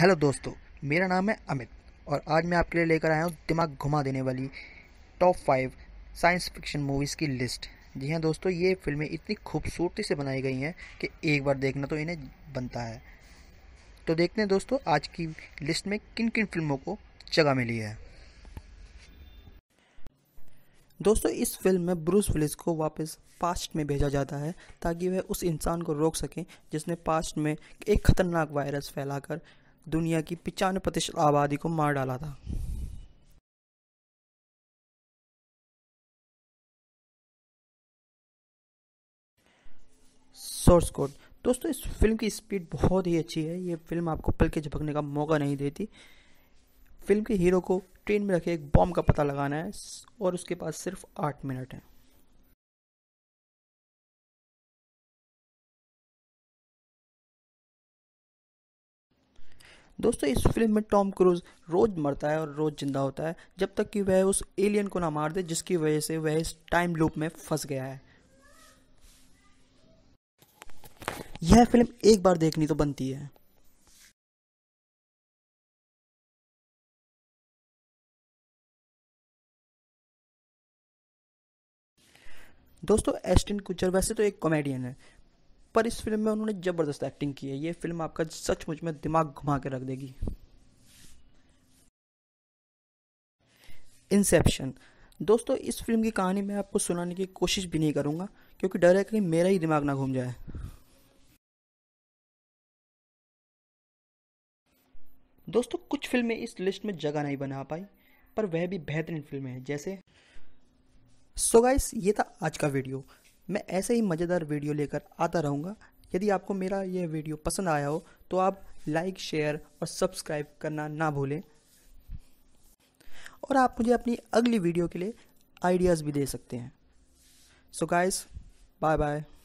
hello दोस्तों मेरा नाम है अमित और आज मैं आपके लिए लेकर आया हूँ दिमाग घुमा देने वाली top five science fiction movies की लिस्ट जी हाँ दोस्तों ये फिल्में इतनी खूबसूरती से बनाई गई हैं कि एक बार देखना तो इन्हें बनता है तो देखते हैं दोस्तों आज की लिस्ट में किन किन फिल्मों को जगह मिली है दोस्तों इस फिल्म में ब्रूस विलिस को वापस पास्ट में भेजा जाता है ताकि वह उस इंसान को रोक सकें जिसने पास्ट में एक खतरनाक वायरस फैलाकर दुनिया की पचानवे प्रतिशत आबादी को मार डाला था सोर्स कोड दोस्तों इस फिल्म की स्पीड बहुत ही अच्छी है ये फिल्म आपको पल के झपकने का मौका नहीं देती फिल्म के हीरो को ट्रेन में रखे एक बॉम्ब का पता लगाना है और उसके पास सिर्फ आठ मिनट हैं दोस्तों इस फिल्म में टॉम क्रूज रोज़ मरता है और रोज़ जिंदा होता है जब तक कि वह उस एलियन को ना मार दे जिसकी वजह से वह इस टाइम लूप में फंस गया है यह फिल्म एक बार देखनी तो बनती है दोस्तों एस्टिन कुचर वैसे तो एक कॉमेडियन है पर इस फिल्म में उन्होंने ज़बरदस्त एक्टिंग की है ये फिल्म आपका सचमुच में दिमाग घुमा के रख देगी इंसेप्शन दोस्तों इस फिल्म की कहानी मैं आपको सुनाने की कोशिश भी नहीं करूँगा क्योंकि डर है कि मेरा ही दिमाग ना घूम जाए दोस्तों कुछ फिल्में इस लिस्ट में जगह नहीं बना पाई पर वह भी बेहतरीन फिल्में हैं जैसे सो so गाइस ये था आज का वीडियो मैं ऐसे ही मज़ेदार वीडियो लेकर आता रहूँगा यदि आपको मेरा यह वीडियो पसंद आया हो तो आप लाइक शेयर और सब्सक्राइब करना ना भूलें और आप मुझे अपनी अगली वीडियो के लिए आइडियाज़ भी दे सकते हैं सो गाइस बाय बाय